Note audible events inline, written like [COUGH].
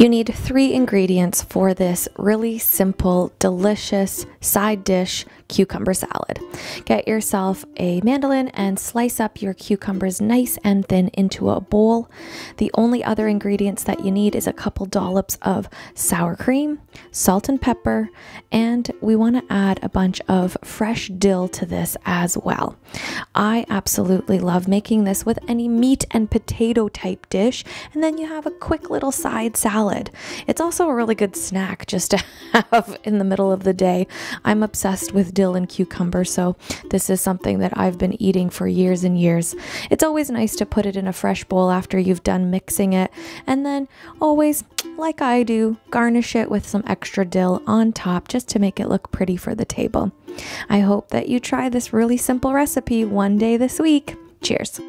You need three ingredients for this really simple, delicious side dish cucumber salad. Get yourself a mandolin and slice up your cucumbers nice and thin into a bowl. The only other ingredients that you need is a couple dollops of sour cream, salt and pepper, and we want to add a bunch of fresh dill to this as well. I absolutely love making this with any meat and potato type dish, and then you have a quick little side salad salad. It's also a really good snack just to [LAUGHS] have in the middle of the day. I'm obsessed with dill and cucumber, so this is something that I've been eating for years and years. It's always nice to put it in a fresh bowl after you've done mixing it, and then always, like I do, garnish it with some extra dill on top just to make it look pretty for the table. I hope that you try this really simple recipe one day this week. Cheers.